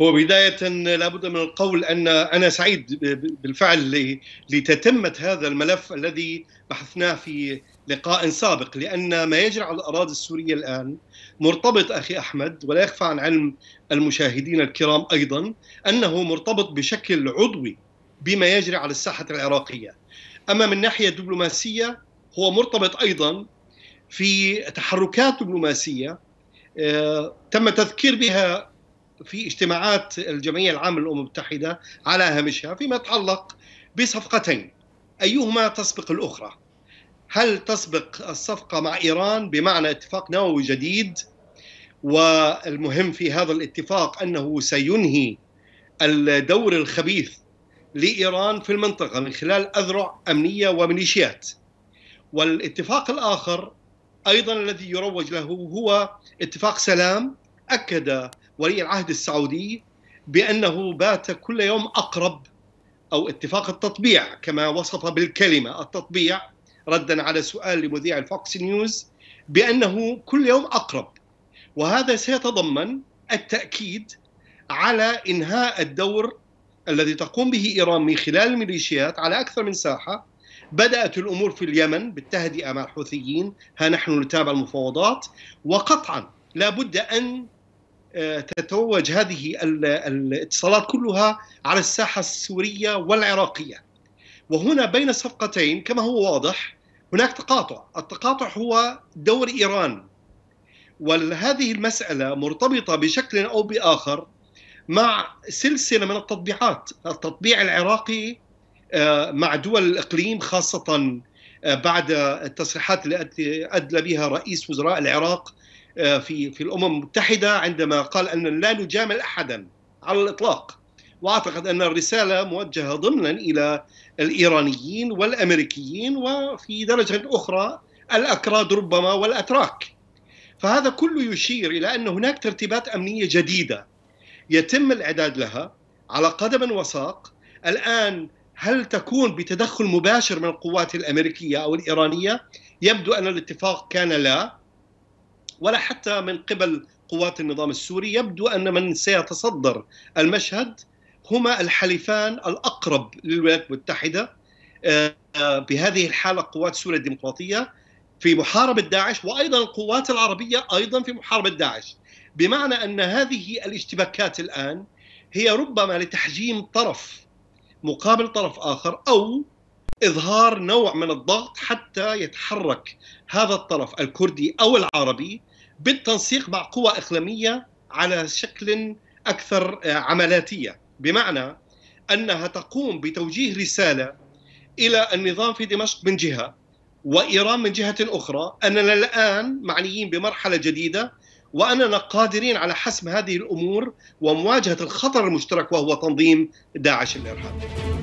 هو بداية لابد من القول أن أنا سعيد بالفعل لتتمة هذا الملف الذي بحثناه في لقاء سابق لأن ما يجري على الأراضي السورية الآن مرتبط أخي أحمد ولا يخفى عن علم المشاهدين الكرام أيضا أنه مرتبط بشكل عضوي بما يجري على الساحة العراقية أما من ناحية دبلوماسية هو مرتبط أيضا في تحركات دبلوماسية آه، تم تذكير بها في اجتماعات الجمعيه العامه للامم المتحده على هامشها فيما يتعلق بصفقتين ايهما تسبق الاخرى هل تسبق الصفقه مع ايران بمعنى اتفاق نووي جديد والمهم في هذا الاتفاق انه سينهي الدور الخبيث لايران في المنطقه من خلال اذرع امنيه وميليشيات والاتفاق الاخر ايضا الذي يروج له هو اتفاق سلام اكد ولي العهد السعودي بأنه بات كل يوم أقرب أو اتفاق التطبيع كما وصف بالكلمة التطبيع ردا على سؤال لمذيع الفوكس نيوز بأنه كل يوم أقرب وهذا سيتضمن التأكيد على إنهاء الدور الذي تقوم به إيران من خلال الميليشيات على أكثر من ساحة بدأت الأمور في اليمن بالتهدئة مع الحوثيين ها نحن نتابع المفاوضات وقطعا لا بد أن تتوج هذه الاتصالات كلها على الساحه السوريه والعراقيه. وهنا بين الصفقتين كما هو واضح هناك تقاطع، التقاطع هو دور ايران. وهذه المساله مرتبطه بشكل او باخر مع سلسله من التطبيعات، التطبيع العراقي آه، مع دول الاقليم خاصه آه، بعد التصريحات التي ادلى بها رئيس وزراء العراق آه، في في الامم المتحده عندما قال ان لا نجامل احدا على الاطلاق واعتقد ان الرساله موجهه ضمنا الى الايرانيين والامريكيين وفي درجه اخرى الاكراد ربما والاتراك فهذا كله يشير الى ان هناك ترتيبات امنيه جديده يتم الاعداد لها على قدم وساق الان هل تكون بتدخل مباشر من القوات الامريكيه او الايرانيه؟ يبدو ان الاتفاق كان لا ولا حتى من قبل قوات النظام السوري يبدو أن من سيتصدر المشهد هما الحليفان الأقرب للولايات المتحدة آه، بهذه الحالة قوات سوريا الديمقراطية في محاربة داعش وأيضا القوات العربية أيضا في محاربة داعش بمعنى أن هذه الاشتباكات الآن هي ربما لتحجيم طرف مقابل طرف آخر أو إظهار نوع من الضغط حتى يتحرك هذا الطرف الكردي أو العربي بالتنسيق مع قوى اقليميه على شكل اكثر آه، عملاتيه بمعنى انها تقوم بتوجيه رساله الى النظام في دمشق من جهه وايران من جهه اخرى اننا الان معنيين بمرحله جديده واننا قادرين على حسم هذه الامور ومواجهه الخطر المشترك وهو تنظيم داعش الارهابي.